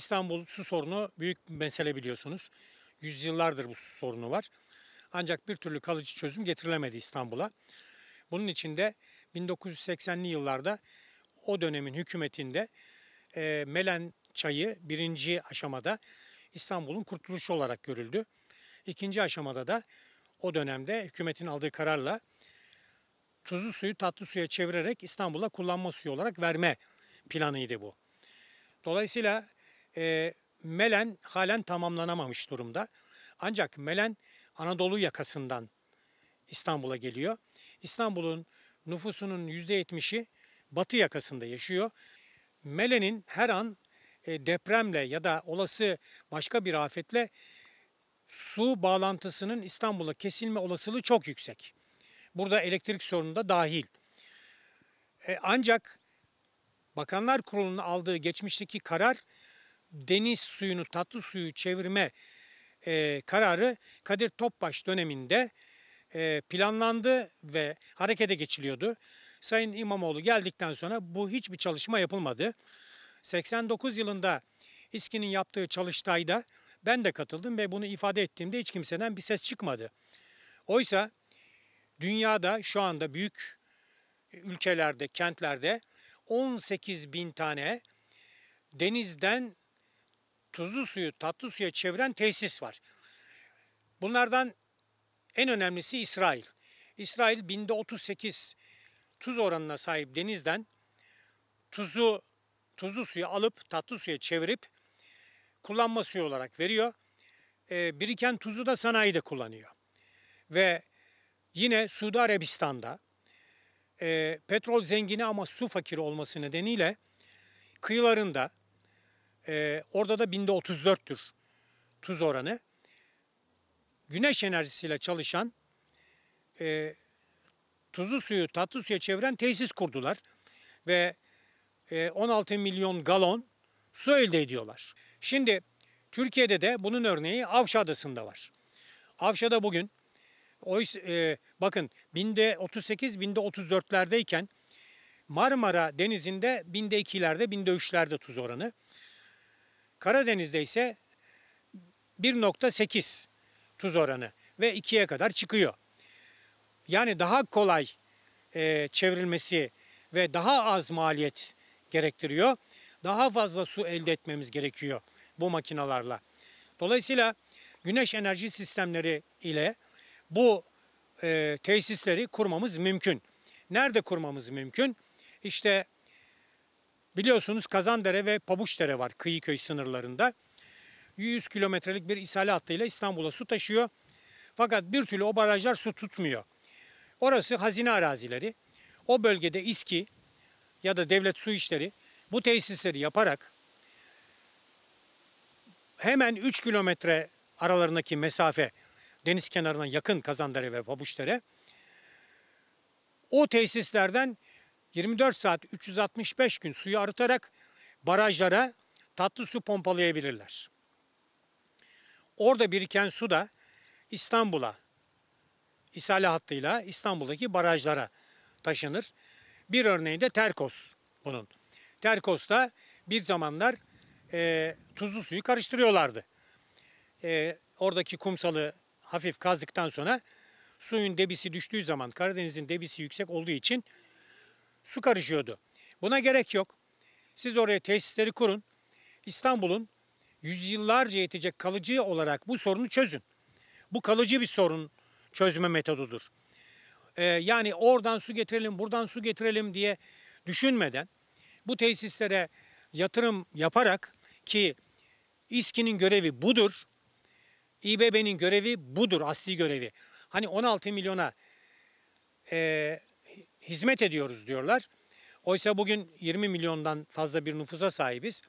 İstanbul su sorunu büyük bir mesele biliyorsunuz. Yüzyıllardır bu su sorunu var. Ancak bir türlü kalıcı çözüm getirilemedi İstanbul'a. Bunun için de 1980'li yıllarda o dönemin hükümetinde e, Melen çayı birinci aşamada İstanbul'un kurtuluşu olarak görüldü. İkinci aşamada da o dönemde hükümetin aldığı kararla tuzlu suyu tatlı suya çevirerek İstanbul'a kullanma suyu olarak verme planıydı bu. Dolayısıyla e, Melen halen tamamlanamamış durumda. Ancak Melen Anadolu yakasından İstanbul'a geliyor. İstanbul'un nüfusunun %70'i batı yakasında yaşıyor. Melen'in her an e, depremle ya da olası başka bir afetle su bağlantısının İstanbul'a kesilme olasılığı çok yüksek. Burada elektrik sorunu da dahil. E, ancak Bakanlar Kurulu'nun aldığı geçmişteki karar deniz suyunu tatlı suyu çevirme e, kararı Kadir Topbaş döneminde e, planlandı ve harekete geçiliyordu. Sayın İmamoğlu geldikten sonra bu hiçbir çalışma yapılmadı. 89 yılında İSKİ'nin yaptığı çalıştayda ben de katıldım ve bunu ifade ettiğimde hiç kimseden bir ses çıkmadı. Oysa dünyada şu anda büyük e, ülkelerde, kentlerde 18 bin tane denizden tuzlu suyu tatlı suya çeviren tesis var. Bunlardan en önemlisi İsrail. İsrail binde 38 tuz oranına sahip denizden tuzu tuzlu suyu alıp tatlı suya çevirip kullanma suyu olarak veriyor. E, biriken tuzu da sanayide kullanıyor. Ve yine Suudi Arabistan'da e, petrol zengini ama su fakiri olması nedeniyle kıyılarında ee, orada da binde 34'tür tuz oranı. Güneş enerjisiyle çalışan e, tuzu suyu tatlı suya çeviren tesis kurdular. Ve e, 16 milyon galon su elde ediyorlar. Şimdi Türkiye'de de bunun örneği Avşa Adası'nda var. Avşa'da bugün oysa, e, bakın binde 38 binde 34'lerdeyken Marmara Denizi'nde binde 2'lerde binde 3'lerde tuz oranı. Karadeniz'de ise 1.8 tuz oranı ve 2'ye kadar çıkıyor. Yani daha kolay e, çevrilmesi ve daha az maliyet gerektiriyor. Daha fazla su elde etmemiz gerekiyor bu makinalarla. Dolayısıyla güneş enerji sistemleri ile bu e, tesisleri kurmamız mümkün. Nerede kurmamız mümkün? İşte Biliyorsunuz Kazandere ve Pabuçdere var Kıyıköy sınırlarında. 100 kilometrelik bir isale hattıyla İstanbul'a su taşıyor. Fakat bir türlü o barajlar su tutmuyor. Orası hazine arazileri. O bölgede İSKİ ya da devlet su işleri bu tesisleri yaparak hemen 3 kilometre aralarındaki mesafe deniz kenarına yakın Kazandere ve Pabuçdere o tesislerden 24 saat 365 gün suyu arıtarak barajlara tatlı su pompalayabilirler. Orada biriken su da İstanbul'a, İsale hattıyla İstanbul'daki barajlara taşınır. Bir örneği de Terkos bunun. Terkos'ta bir zamanlar e, tuzlu suyu karıştırıyorlardı. E, oradaki kumsalı hafif kazdıktan sonra suyun debisi düştüğü zaman Karadeniz'in debisi yüksek olduğu için su karışıyordu. Buna gerek yok. Siz oraya tesisleri kurun. İstanbul'un yüzyıllarca yetecek kalıcı olarak bu sorunu çözün. Bu kalıcı bir sorun çözme metodudur. Ee, yani oradan su getirelim, buradan su getirelim diye düşünmeden bu tesislere yatırım yaparak ki İSKİ'nin görevi budur. İBB'nin görevi budur, asli görevi. Hani 16 milyona e, hizmet ediyoruz diyorlar. Oysa bugün 20 milyondan fazla bir nüfusa sahibiz.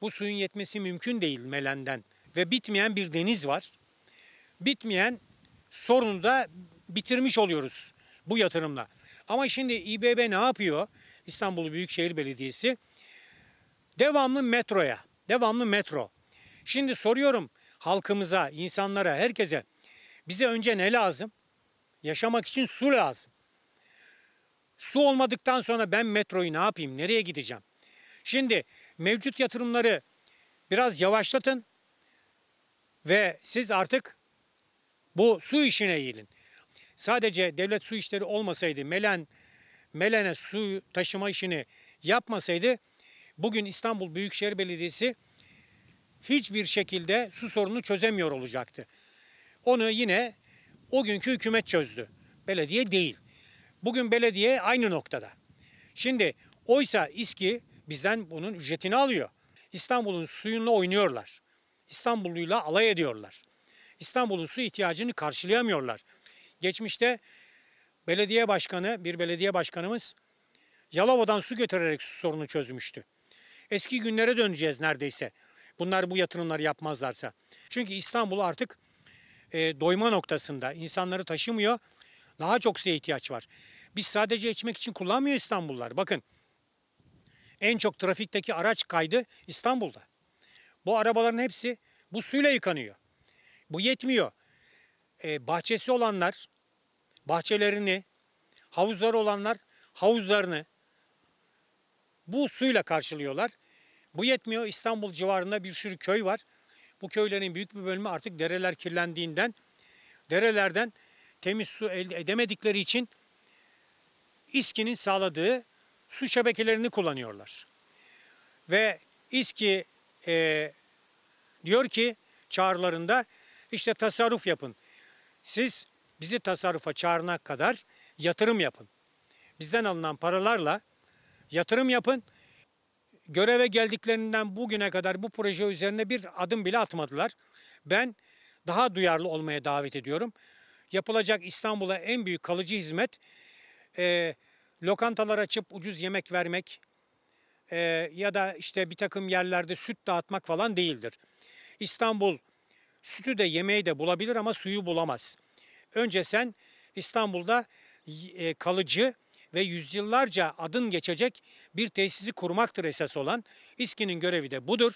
Bu suyun yetmesi mümkün değil Melen'den ve bitmeyen bir deniz var. Bitmeyen sorunu da bitirmiş oluyoruz bu yatırımla. Ama şimdi İBB ne yapıyor? İstanbul Büyükşehir Belediyesi devamlı metroya, devamlı metro. Şimdi soruyorum halkımıza, insanlara, herkese bize önce ne lazım? Yaşamak için su lazım. Su olmadıktan sonra ben metroyu ne yapayım? Nereye gideceğim? Şimdi mevcut yatırımları biraz yavaşlatın ve siz artık bu su işine eğilin. Sadece devlet su işleri olmasaydı, Melen Melen'e su taşıma işini yapmasaydı bugün İstanbul Büyükşehir Belediyesi hiçbir şekilde su sorununu çözemiyor olacaktı. Onu yine o günkü hükümet çözdü. Belediye değil. Bugün belediye aynı noktada. Şimdi oysa İSKİ bizden bunun ücretini alıyor. İstanbul'un suyunla oynuyorlar. İstanbulluyla alay ediyorlar. İstanbul'un su ihtiyacını karşılayamıyorlar. Geçmişte belediye başkanı, bir belediye başkanımız Yalova'dan su götürerek su sorunu çözmüştü. Eski günlere döneceğiz neredeyse. Bunlar bu yatırımları yapmazlarsa. Çünkü İstanbul artık e, doyma noktasında insanları taşımıyor. Daha çok suya ihtiyaç var. Biz sadece içmek için kullanmıyor İstanbullular. Bakın en çok trafikteki araç kaydı İstanbul'da. Bu arabaların hepsi bu suyla yıkanıyor. Bu yetmiyor. Ee, bahçesi olanlar bahçelerini, havuzları olanlar havuzlarını bu suyla karşılıyorlar. Bu yetmiyor. İstanbul civarında bir sürü köy var. Bu köylerin büyük bir bölümü artık dereler kirlendiğinden, derelerden temiz su elde edemedikleri için İSKİ'nin sağladığı su şebekelerini kullanıyorlar. Ve İSKİ e, diyor ki çağrılarında işte tasarruf yapın. Siz bizi tasarrufa çağırana kadar yatırım yapın. Bizden alınan paralarla yatırım yapın. Göreve geldiklerinden bugüne kadar bu proje üzerine bir adım bile atmadılar. Ben daha duyarlı olmaya davet ediyorum. Yapılacak İstanbul'a en büyük kalıcı hizmet e, lokantalar açıp ucuz yemek vermek e, ya da işte bir takım yerlerde süt dağıtmak falan değildir. İstanbul sütü de yemeği de bulabilir ama suyu bulamaz. Önce sen İstanbul'da e, kalıcı ve yüzyıllarca adın geçecek bir tesisi kurmaktır esas olan. İSKİ'nin görevi de budur.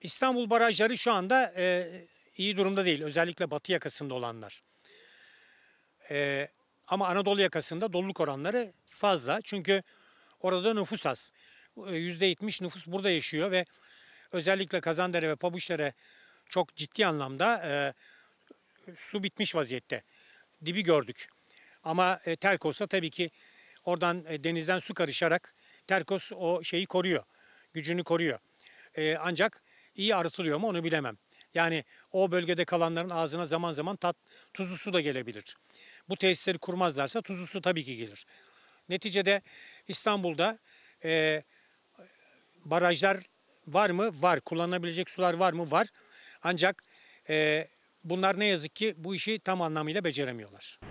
İstanbul barajları şu anda e, iyi durumda değil. Özellikle batı yakasında olanlar. E, ama Anadolu yakasında doluluk oranları fazla. Çünkü orada nüfus az. %70 ee, nüfus burada yaşıyor ve özellikle Kazandere ve Pabuçlere çok ciddi anlamda e, su bitmiş vaziyette. Dibi gördük. Ama e, Terkos'a tabii ki oradan e, denizden su karışarak Terkos o şeyi koruyor. Gücünü koruyor. E, ancak iyi arıtılıyor mu onu bilemem. Yani o bölgede kalanların ağzına zaman zaman tat, tuzlu su da gelebilir. Bu tesisleri kurmazlarsa tuzlu su tabii ki gelir. Neticede İstanbul'da e, barajlar var mı? Var. Kullanılabilecek sular var mı? Var. Ancak e, bunlar ne yazık ki bu işi tam anlamıyla beceremiyorlar.